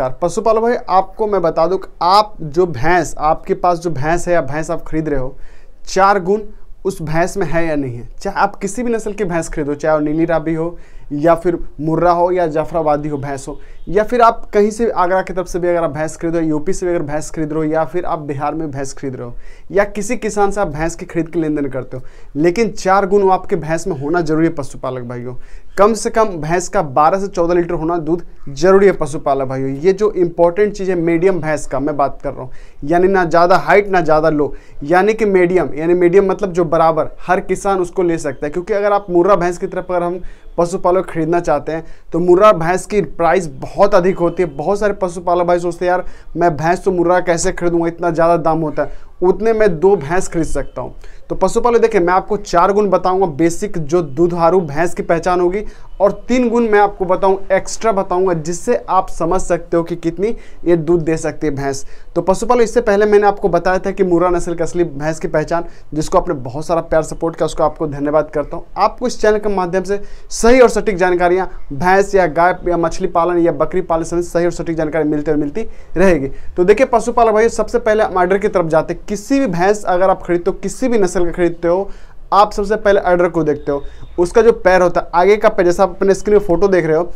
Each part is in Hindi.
नमस्कार पशुपाल भाई आपको मैं बता दूँ आप जो भैंस आपके पास जो भैंस है या भैंस आप खरीद रहे हो चार गुण उस भैंस में है या नहीं है चाहे आप किसी भी नस्ल की भैंस खरीदो चाहे वो नीली राबी हो या फिर मुर्रा हो या जाफराबादी हो भैंस हो या फिर आप कहीं से आगरा की तरफ से भी अगर आप भैंस खरीद रहे हो यूपी से भी अगर भैंस खरीद रहे हो या फिर आप बिहार में भैंस खरीद रहे हो या किसी किसान से आप भैंस की खरीद के लेन देन करते हो लेकिन चार गुण आपके भैंस में होना जरूरी है पशुपालक भाइयों कम से कम भैंस का बारह से चौदह लीटर होना दूध जरूरी है पशुपालक भाइयों ये जो इंपॉर्टेंट चीज़ है मीडियम भैंस का मैं बात कर रहा हूँ यानी ना ज़्यादा हाइट ना ज़्यादा लो यानी कि मीडियम यानी मीडियम मतलब जो बराबर हर किसान उसको ले सकता है क्योंकि अगर आप मुर्रा भैंस की तरफ अगर हम पशुपालक खरीदना चाहते हैं तो मुर्रा भैंस की प्राइस बहुत अधिक होती है बहुत सारे पशुपालक भाई सोचते हैं यार मैं भैंस तो मुर्रा कैसे खरीदूंगा इतना ज़्यादा दाम होता है उतने में दो भैंस खरीद सकता हूँ तो पशुपालक देखिए मैं आपको चार गुण बताऊंगा बेसिक जो दुधारू भैंस की पहचान होगी और तीन गुण मैं आपको बताऊं एक्स्ट्रा बताऊंगा जिससे आप समझ सकते हो कि कितनी ये दूध दे सकती है भैंस तो पशुपालन इससे पहले मैंने आपको बताया था कि मुरा नस्ल की असली भैंस की पहचान जिसको आपने बहुत सारा प्यार सपोर्ट किया उसको आपको धन्यवाद करता हूँ आपको इस चैनल के माध्यम से सही और सटीक जानकारियाँ भैंस या गाय या मछली पालन या बकरी पालन सही और सटीक जानकारी मिलती और मिलती रहेगी तो देखिए पशुपालक भाई सबसे पहले हम की तरफ जाते किसी भी भैंस अगर आप खरीदते हो किसी भी नस्ल का खरीदते हो आप सबसे पहले अर्डर को देखते हो उसका जो पैर होता है आगे का पैर जैसा आप अपने स्क्रीन में फोटो देख रहे हो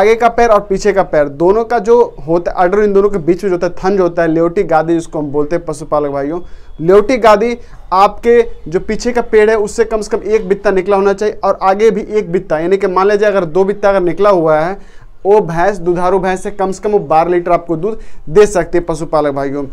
आगे का पैर और पीछे का पैर दोनों का जो होता है अर्डर इन दोनों के बीच में जो होता है थन जो होता है लेवटी गादी जिसको हम बोलते हैं पशुपालक भाइयों लेवटी गादी आपके जो पीछे का पेड़ है उससे कम से कम एक बित्ता निकला होना चाहिए और आगे भी एक बित्ता यानी कि मान लीजिए अगर दो बित्ता अगर निकला हुआ है वो भैंस दुधारू भैंस से कम से कम वो बारह लीटर आपको दूध दे सकते हैं पशुपालक भाइयों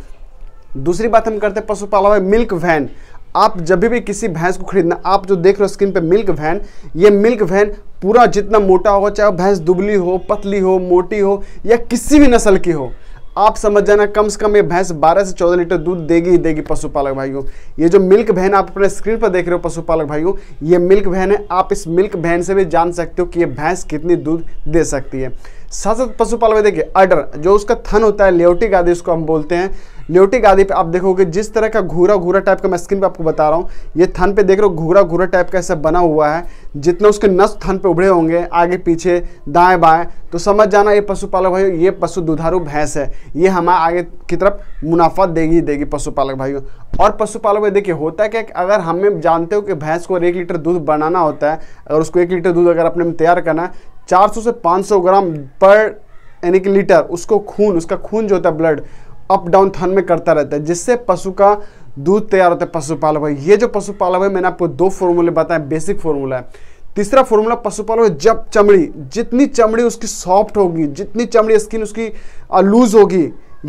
दूसरी बात हम करते हैं पशुपालन में मिल्क वैन आप जब भी किसी भैंस को खरीदना आप जो देख रहे हो स्क्रीन पे मिल्क वैन ये मिल्क वैन पूरा जितना मोटा होगा चाहे भैंस दुबली हो पतली हो मोटी हो या किसी भी नस्ल की हो आप समझ जाना कम से कम ये भैंस 12 से 14 लीटर दूध देगी ही देगी पशुपालक भाइयों ये जो मिल्क वैन आप अपने स्क्रीन पर देख रहे हो पशुपालक भाइयों ये मिल्क वैन है आप इस मिल्क वैन से भी जान सकते हो कि ये भैंस कितनी दूध दे सकती है साथ साथ पशुपालक देखिए अडर जो उसका थन होता है लेटिक आदि उसको हम बोलते हैं न्योटिक आदि पे आप देखोगे जिस तरह का घूरा घूरा टाइप का मैं स्क्रीन पे आपको बता रहा हूँ ये थन पे देख रहे हो घूरा घूरा टाइप का ऐसा बना हुआ है जितने उसके नस थन पे उभरे होंगे आगे पीछे दाएं बाएं तो समझ जाना ये पशुपालक भाइयों ये पशु दुधारू भैंस है ये हमारे आगे की तरफ मुनाफा देगी देगी पशुपालक भाइयों और पशुपालक भाई देखिए होता है क्या अगर हमें जानते हो कि भैंस को एक लीटर दूध बनाना होता है अगर उसको एक लीटर दूध अगर अपने तैयार करना है चार से पाँच ग्राम पर यानी कि लीटर उसको खून उसका खून जो होता है ब्लड अप डाउन थन में करता रहता है जिससे पशु का दूध तैयार होता है पशुपालक भाई ये जो पशुपालक है मैंने आपको दो फॉर्मूले बताए बेसिक फॉर्मूला है तीसरा फॉर्मूला पशुपालक जब चमड़ी जितनी चमड़ी उसकी सॉफ्ट होगी जितनी चमड़ी स्किन उसकी लूज होगी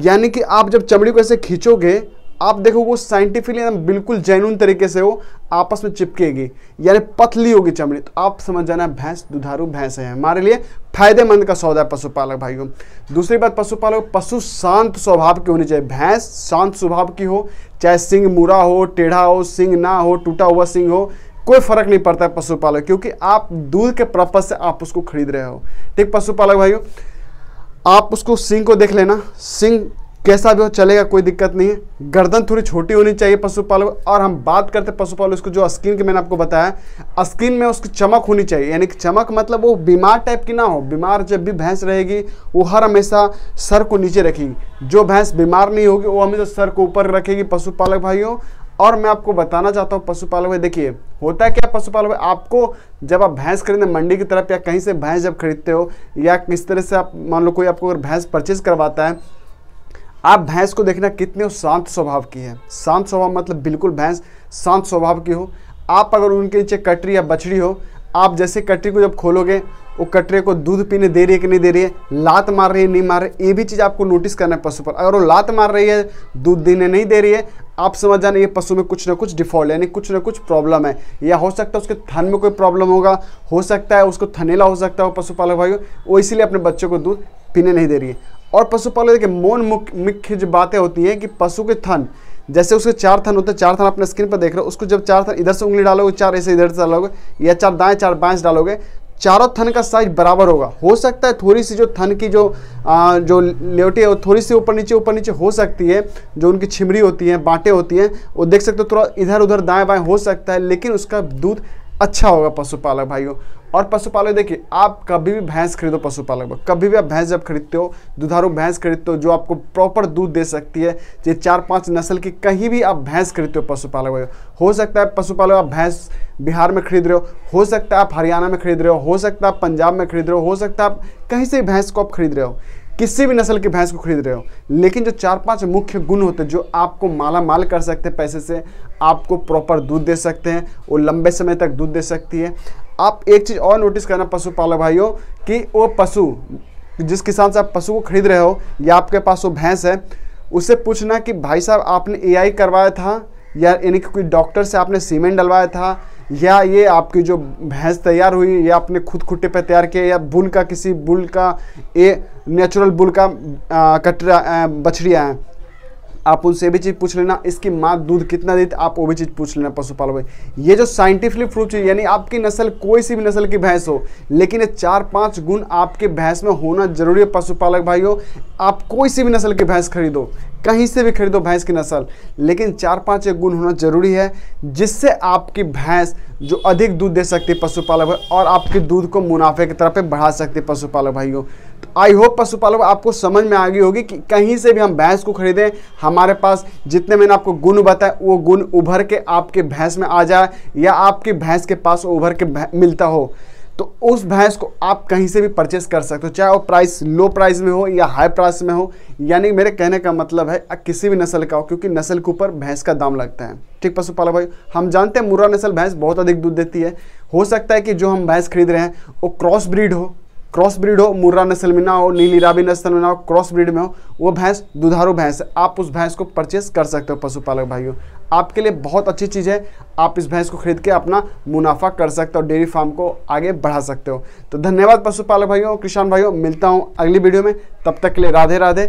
यानी कि आप जब चमड़ी को ऐसे खींचोगे आप देखो वो साइंटिफिकली एकदम बिल्कुल जैनून तरीके से वो आपस में चिपकेगी यानी पतली होगी चमड़ी तो आप समझ जाना भैंस दुधारू भैंस है हमारे लिए फायदेमंद का सौदा है पशुपालक भाइयों दूसरी बात पशुपालक पशु शांत स्वभाव की होनी चाहिए भैंस शांत स्वभाव की हो चाहे सिंह मुरा हो टेढ़ा हो सिंह ना हो टूटा हुआ सिंह हो कोई फर्क नहीं पड़ता है पशुपालक क्योंकि आप दूध के प्रपस से आप उसको खरीद रहे हो ठीक पशुपालक भाइयों आप उसको सिंह को देख लेना सिंह कैसा भी हो चलेगा कोई दिक्कत नहीं है गर्दन थोड़ी छोटी होनी चाहिए पशुपालक और हम बात करते हैं पशुपालक उसको जो स्किन की मैंने आपको बताया स्किन में उसकी चमक होनी चाहिए यानी कि चमक मतलब वो बीमार टाइप की ना हो बीमार जब भी भैंस रहेगी वो हर हमेशा सर को नीचे रखेगी जो भैंस बीमार नहीं होगी वो हमेशा सर को ऊपर रखेगी पशुपालक भाइयों और मैं आपको बताना चाहता हूँ पशुपालक भाई देखिए होता है क्या पशुपालक भाई आपको जब आप भैंस खरीदने मंडी की तरफ या कहीं से भैंस जब खरीदते हो या किस तरह से आप मान लो कोई आपको अगर भैंस परचेज करवाता है आप भैंस को देखना कितने शांत स्वभाव की है शांत स्वभाव मतलब बिल्कुल भैंस शांत स्वभाव की हो आप अगर उनके नीचे कटरी या बछड़ी हो आप जैसे कटरी को जब खोलोगे वो कटरे को दूध पीने दे रही है कि नहीं दे रही है लात मार रही है नहीं मार रही ये भी चीज़ आपको नोटिस करना है पशु पर अगर वो लात मार रही है दूध देने नहीं दे रही है आप समझ जाना ये पशु में कुछ ना कुछ डिफॉल्ट यानी कुछ ना कुछ प्रॉब्लम है या हो सकता है उसके थन में कोई प्रॉब्लम होगा हो सकता है उसको थनेला हो सकता है वो पशुपालक भाई वो इसीलिए अपने बच्चों को दूध पीने नहीं दे रही है और पशुपालन के मौन मुख्य जो बातें होती हैं कि पशु के थन जैसे उसके चार थन होते हैं चार थन अपने स्क्रीन पर देख रहे हो उसको जब चार थन इधर से उंगली डालोगे चार ऐसे इधर से डालोगे या चार दाएं चार बाएं से डालोगे चारों थन का साइज बराबर होगा हो सकता है थोड़ी सी जो थन की जो आ, जो लेवटी है वो थोड़ी सी ऊपर नीचे ऊपर नीचे हो सकती है जो उनकी छिमरी होती है बाटें होती हैं वो देख सकते हो थोड़ा इधर उधर दाएँ बाएं हो सकता है लेकिन उसका दूध अच्छा होगा पशुपालक भाइयों और पशुपालक देखिए आप कभी भी भैंस खरीदो पशुपालक कभी भी आप भैंस जब खरीदते हो दुधारू भैंस खरीदते हो जो आपको प्रॉपर दूध दे सकती है ये चार पाँच नस्ल की कहीं भी आप भैंस खरीदते हो पशुपालक हो सकता है पशुपालक आप भैंस बिहार में खरीद रहे हो हो सकता है आप हरियाणा में खरीद रहे हो हो सकता है आप पंजाब में खरीद रहे हो हो सकता है आप कहीं से भी भैंस को आप खरीद रहे हो किसी भी नस्ल की भैंस को खरीद रहे हो लेकिन जो चार पांच मुख्य गुण होते हैं जो आपको माला माल कर सकते हैं पैसे से आपको प्रॉपर दूध दे सकते हैं वो लंबे समय तक दूध दे सकती है आप एक चीज़ और नोटिस करना पशुपालक भाइयों कि वो पशु जिस किसान से आप पशु को खरीद रहे हो या आपके पास वो भैंस है उससे पूछना कि भाई साहब आपने एआई करवाया था या यानी कि कोई डॉक्टर से आपने सीमेंट डलवाया था या ये आपकी जो भैंस तैयार हुई या आपने खुद खुट्टे पे तैयार किया या बुल का किसी बुल का ए नेचुरल बुल का कटरा बछड़िया है आप उनसे भी चीज़ पूछ लेना इसकी माँ दूध कितना देती आप वो भी चीज़ पूछ लेना पशुपालक भाई ये जो साइंटिफिकली प्रूफ चीज़ यानी आपकी नस्ल कोई सी भी नस्ल की भैंस हो लेकिन ये चार पाँच गुण आपके भैंस में होना जरूरी है पशुपालक भाइयों आप कोई सी भी नस्ल की भैंस खरीदो कहीं से भी खरीदो भैंस की नस्ल लेकिन चार पाँच एक गुण होना जरूरी है जिससे आपकी भैंस जो अधिक दूध दे सकती है पशुपालक भाई और आपके दूध को मुनाफे की तरफ बढ़ा सकते हैं पशुपालक भाइयों तो आई होप पशुपालक आपको समझ में आ गई होगी कि कहीं से भी हम भैंस को खरीदें हमारे पास जितने मैंने आपको गुण बताए वो गुण उभर के आपके भैंस में आ जाए या आपकी भैंस के पास उभर के मिलता हो तो उस भैंस को आप कहीं से भी परचेस कर सकते हो चाहे वो प्राइस लो प्राइस में हो या हाई प्राइस में हो यानी मेरे कहने का मतलब है किसी भी नस्ल का हो क्योंकि नस्ल के ऊपर भैंस का दाम लगता है ठीक पशुपालक भाई हम जानते हैं मुर्रा नस्ल भैंस बहुत अधिक दूध देती है हो सकता है कि जो हम भैंस खरीद रहे हैं वो क्रॉस ब्रीड हो क्रॉस ब्रीड हो मुर्रा नस्ल में ना हो नीली राबी नस्ल में ना हो क्रॉस ब्रीड में हो वो भैंस दुधारू भैंस है आप उस भैंस को परचेस कर सकते हो पशुपालक भाइयों आपके लिए बहुत अच्छी चीज़ है आप इस भैंस को खरीद के अपना मुनाफा कर सकते हो डेयरी फार्म को आगे बढ़ा सकते हो तो धन्यवाद पशुपालक भाइयों किसान भाइयों मिलता हूँ अगली वीडियो में तब तक के लिए राधे राधे